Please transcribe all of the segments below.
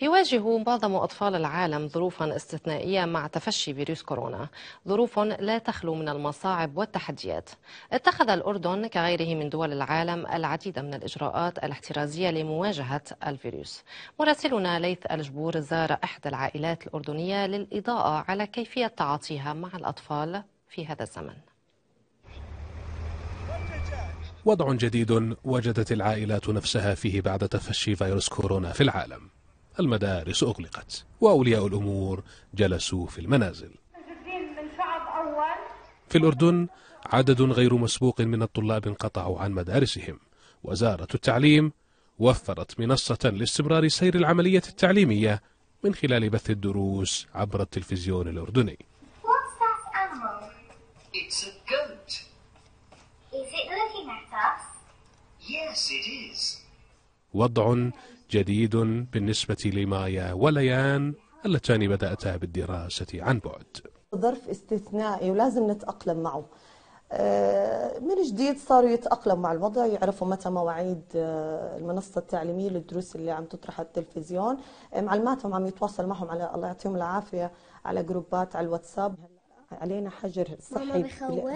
يواجه معظم أطفال العالم ظروفا استثنائية مع تفشي فيروس كورونا ظروف لا تخلو من المصاعب والتحديات اتخذ الأردن كغيره من دول العالم العديد من الإجراءات الاحترازية لمواجهة الفيروس مراسلنا ليث الجبور زار إحدى العائلات الأردنية للإضاءة على كيفية تعاطيها مع الأطفال في هذا الزمن وضع جديد وجدت العائلات نفسها فيه بعد تفشي فيروس كورونا في العالم المدارس أغلقت وأولياء الأمور جلسوا في المنازل في الأردن عدد غير مسبوق من الطلاب انقطعوا عن مدارسهم وزارة التعليم وفرت منصة لاستمرار سير العملية التعليمية من خلال بث الدروس عبر التلفزيون الأردني It's a goat. Is it looking at us? Yes, it is. وضع جديد بالنسبة لمايا وليان اللتان بدأتا بالدراسة عن بعد ظرف استثنائي ولازم نتأقلم معه آه، من جديد صاروا يتأقلموا مع الوضع يعرفوا متى مواعيد آه، المنصة التعليمية للدروس اللي عم تطرح على التلفزيون آه، معلماتهم عم يتواصل معهم على الله يعطيهم العافية على جروبات على الواتساب علينا حجر صحي بخوف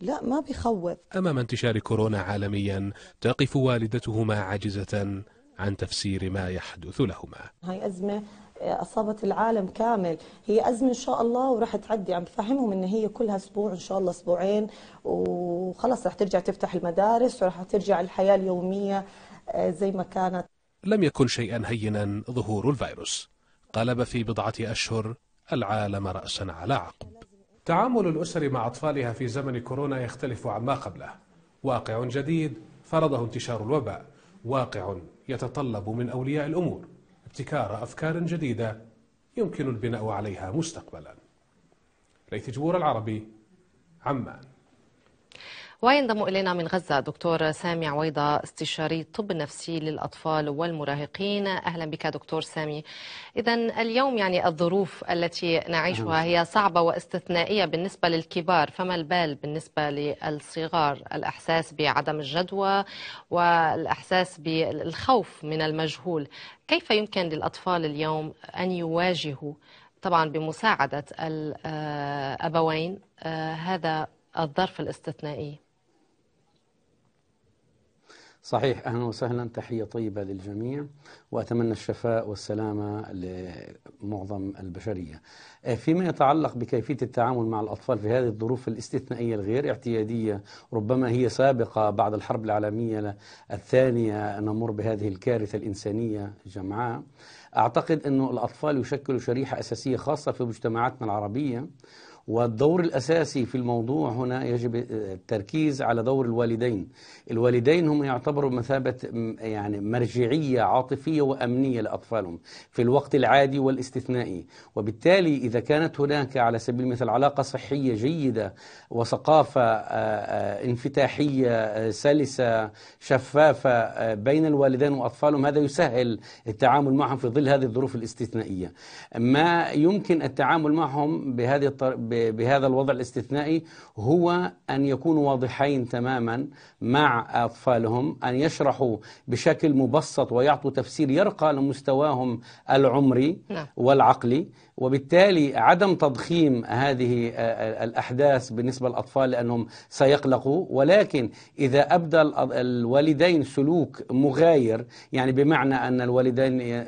لا ما بخوف أمام انتشار كورونا عالميا تقف والدتهما عاجزة عن تفسير ما يحدث لهما هاي أزمة آه، أصابت العالم كامل هي أزمة إن شاء الله وراح تعدي عم بفهمهم إن هي كلها أسبوع إن شاء الله أسبوعين وخلص رح ترجع تفتح المدارس ورح ترجع الحياة اليومية آه، زي ما كانت لم يكن شيئا هينا ظهور الفيروس قلب في بضعة أشهر العالم رأسا على عقب تعامل الأسر مع أطفالها في زمن كورونا يختلف عما قبله واقع جديد فرضه انتشار الوباء واقع يتطلب من أولياء الأمور ابتكار أفكار جديدة يمكن البناء عليها مستقبلا ليث جبور العربي عمان وينضم إلينا من غزة دكتور سامي عويضة استشاري طب نفسي للأطفال والمراهقين أهلا بك دكتور سامي إذا اليوم يعني الظروف التي نعيشها هي صعبة واستثنائية بالنسبة للكبار فما البال بالنسبة للصغار الإحساس بعدم الجدوى والإحساس بالخوف من المجهول كيف يمكن للأطفال اليوم أن يواجهوا طبعا بمساعدة الأبوين آه، آه، هذا الظرف الاستثنائي صحيح اهلا وسهلا تحيه طيبه للجميع واتمنى الشفاء والسلامه لمعظم البشريه. آه، فيما يتعلق بكيفيه التعامل مع الاطفال في هذه الظروف الاستثنائيه الغير اعتياديه ربما هي سابقه بعد الحرب العالميه الثانيه نمر بهذه الكارثه الانسانيه جمعاء. اعتقد انه الاطفال يشكلوا شريحه اساسيه خاصه في مجتمعاتنا العربيه والدور الأساسي في الموضوع هنا يجب التركيز على دور الوالدين الوالدين هم يعتبروا مثابة يعني مرجعية عاطفية وأمنية لأطفالهم في الوقت العادي والاستثنائي وبالتالي إذا كانت هناك على سبيل المثال علاقة صحية جيدة وثقافة آه، آه، انفتاحية آه، سلسة شفافة بين الوالدين وأطفالهم هذا يسهل التعامل معهم في ظل هذه الظروف الاستثنائية ما يمكن التعامل معهم بهذه الطريقة بهذا الوضع الاستثنائي هو أن يكونوا واضحين تماما مع أطفالهم أن يشرحوا بشكل مبسط ويعطوا تفسير يرقى لمستواهم العمري نعم. والعقلي وبالتالي عدم تضخيم هذه آه، آه، الأحداث بالنسبة للأطفال لأنهم سيقلقوا ولكن إذا أبدى آه، الوالدين سلوك مغاير يعني بمعنى أن الوالدين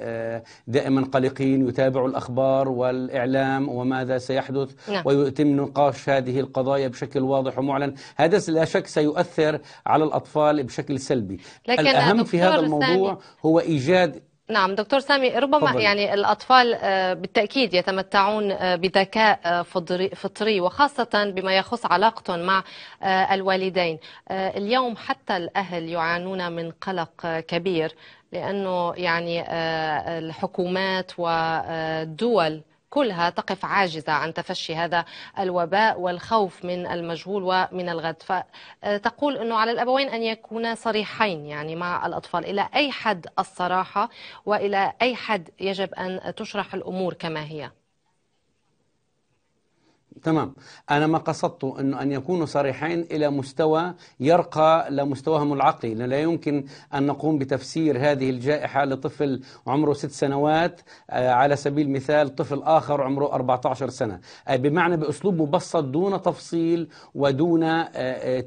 دائما قلقين يتابعوا الأخبار والإعلام وماذا سيحدث نعم. ويتم نقاش هذه القضايا بشكل واضح ومعلن هذا لا شك سيؤثر على الأطفال بشكل سلبي الأهم في هذا الموضوع هو إيجاد نعم دكتور سامي ربما طبعاً. يعني الأطفال آه، بالتأكيد يتمتعون آه، بذكاء آه، فطري وخاصة بما يخص علاقتهم مع الوالدين اليوم حتى الأهل يعانون من قلق كبير لأنه يعني الحكومات والدول كلها تقف عاجزة عن تفشي هذا الوباء والخوف من المجهول ومن الغد فتقول أنه على الأبوين أن يكونا صريحين يعني مع الأطفال إلى أي حد الصراحة وإلى أي حد يجب أن تشرح الأمور كما هي تمام أنا ما قصدت أنه أن يكونوا صريحين إلى مستوى يرقى لمستواهم العقلي لا يمكن أن نقوم بتفسير هذه الجائحة لطفل عمره ست سنوات آه، على سبيل المثال طفل آخر عمره 14 سنة آه، بمعنى بأسلوب مبسط دون تفصيل ودون آه،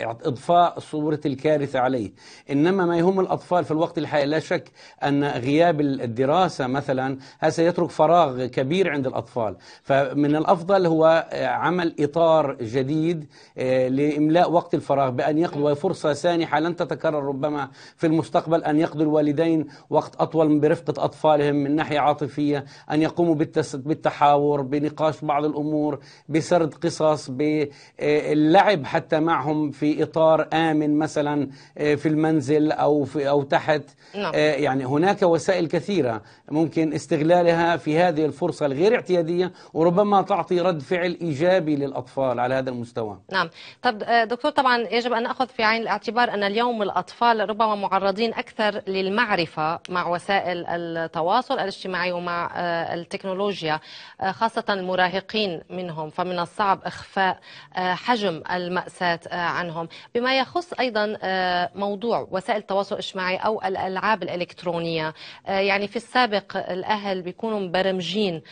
إضفاء صورة الكارثة عليه إنما ما يهم الأطفال في الوقت الحالي لا شك أن غياب الدراسة مثلا هذا سيترك فراغ كبير عند الأطفال فمن الأفضل الأقل هو آه، عمل إطار جديد آه، لإملاء وقت الفراغ بأن يقضوا نعم. فرصة سانحة لن تتكرر ربما في المستقبل أن يقضوا الوالدين وقت أطول برفقة أطفالهم من ناحية عاطفية أن يقوموا بالتحاور بنقاش بعض الأمور بسرد قصص باللعب آه، حتى معهم في إطار آمن مثلا في المنزل أو, في أو تحت نعم. يعني هناك وسائل كثيرة ممكن استغلالها في هذه الفرصة الغير اعتيادية وربما تعطي رد فعل إيجابي للأطفال على هذا المستوى نعم طب آه، دكتور طبعا يجب أن نأخذ في عين الاعتبار أن اليوم الأطفال ربما معرضين أكثر للمعرفة مع وسائل التواصل الاجتماعي ومع آه، التكنولوجيا آه، خاصة المراهقين منهم فمن الصعب إخفاء حجم المأساة عنهم بما يخص أيضا موضوع وسائل التواصل الاجتماعي أو الألعاب الإلكترونية يعني في السابق الأهل بيكونوا مبرمجين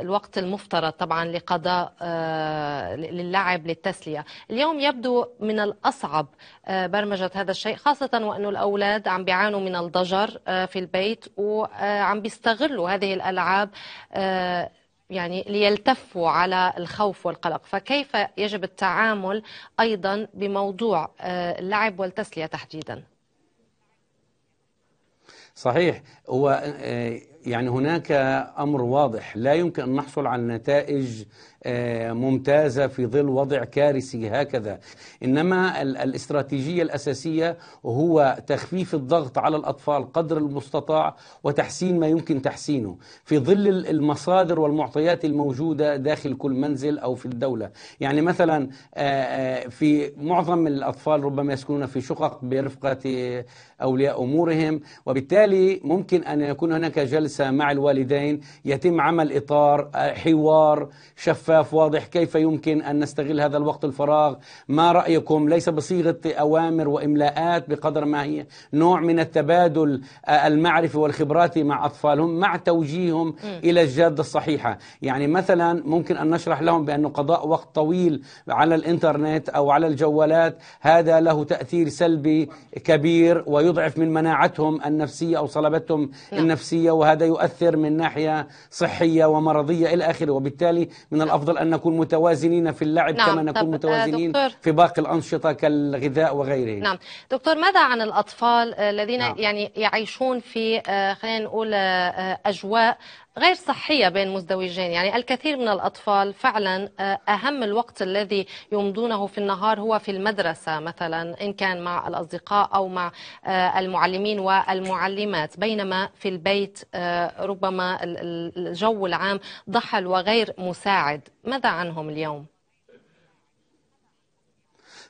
الوقت المفترض طبعا لقضاء آه، للعب للتسلية اليوم يبدو من الأصعب آه، برمجة هذا الشيء خاصة وانه الأولاد عم بيعانوا من الضجر آه، في البيت وعم بيستغلوا هذه الألعاب يعني ليلتفوا على الخوف والقلق فكيف يجب التعامل أيضا بموضوع اللعب والتسلية تحديدا صحيح هو يعني هناك امر واضح لا يمكن ان نحصل على نتائج آه، ممتازه في ظل وضع كارثي هكذا انما الاستراتيجيه الاساسيه هو تخفيف الضغط على الاطفال قدر المستطاع وتحسين ما يمكن تحسينه في ظل المصادر والمعطيات الموجوده داخل كل منزل او في الدوله يعني مثلا آه، آه، في معظم الاطفال ربما يسكنون في شقق برفقه اولياء امورهم وبالتالي ممكن ان يكون هناك جلسه الانسان مع الوالدين يتم عمل اطار آه، حوار شفاف واضح كيف يمكن ان نستغل هذا الوقت الفراغ ما رايكم ليس بصيغه اوامر واملاءات بقدر ما هي نوع من التبادل آه، المعرفي والخبراتي مع اطفالهم مع توجيههم م. الى الجاده الصحيحه يعني مثلا ممكن ان نشرح لهم بانه قضاء وقت طويل على الانترنت او على الجوالات هذا له تاثير سلبي كبير ويضعف من مناعتهم النفسيه او صلابتهم نعم. النفسيه وهذا يؤثر من ناحية صحية ومرضية إلى آخره وبالتالي من الأفضل أن نكون متوازنين في اللعب نعم. كما نكون آه، متوازنين دكتور. في باقي الأنشطة كالغذاء وغيره نعم دكتور ماذا عن الأطفال آه، الذين نعم. يعني يعيشون في آه، خلينا نقول أجواء غير صحية بين مزدوجين يعني الكثير من الأطفال فعلا أهم الوقت الذي يمضونه في النهار هو في المدرسة مثلا إن كان مع الأصدقاء أو مع المعلمين والمعلمات بينما في البيت ربما الجو العام ضحل وغير مساعد ماذا عنهم اليوم؟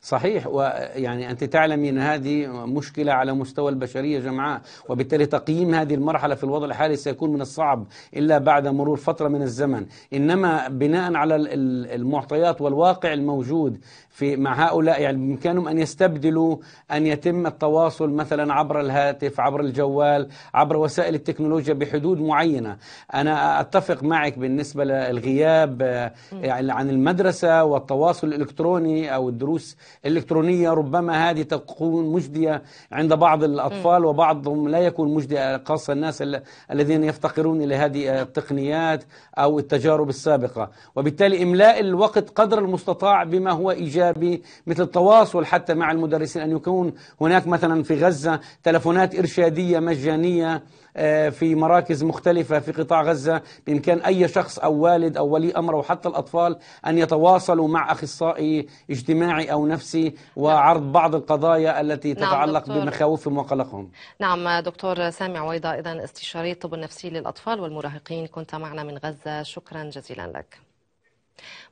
صحيح ويعني أنت تعلمي أن هذه مشكلة على مستوى البشرية جمعاء وبالتالي تقييم هذه المرحلة في الوضع الحالي سيكون من الصعب إلا بعد مرور فترة من الزمن إنما بناء على المعطيات والواقع الموجود في مع هؤلاء يعني بإمكانهم أن يستبدلوا أن يتم التواصل مثلا عبر الهاتف عبر الجوال عبر وسائل التكنولوجيا بحدود معينة أنا أتفق معك بالنسبة للغياب يعني عن المدرسة والتواصل الإلكتروني أو الدروس الإلكترونية ربما هذه تكون مجدية عند بعض الأطفال وبعضهم لا يكون مجدية خاصة الناس الذين يفتقرون إلى هذه التقنيات أو التجارب السابقة وبالتالي إملاء الوقت قدر المستطاع بما هو إيجابي مثل التواصل حتى مع المدرسين أن يكون هناك مثلا في غزة تلفونات إرشادية مجانية آه، في مراكز مختلفة في قطاع غزة بإمكان أي شخص أو والد أو ولي أمر أو حتى الأطفال أن يتواصلوا مع أخصائي اجتماعي أو نفسي النفسي وعرض بعض القضايا التي نعم، تتعلق بمخاوفهم وقلقهم نعم دكتور سامي عويضة إذا استشاري الطب النفسي للأطفال والمراهقين كنت معنا من غزة شكرا جزيلا لك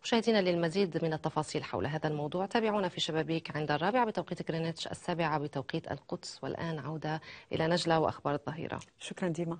مشاهدينا للمزيد من التفاصيل حول هذا الموضوع تابعونا في شبابيك عند الرابع بتوقيت غرينتش السابعة بتوقيت القدس والآن عودة إلى نجلة وأخبار الظهيرة شكرا ديما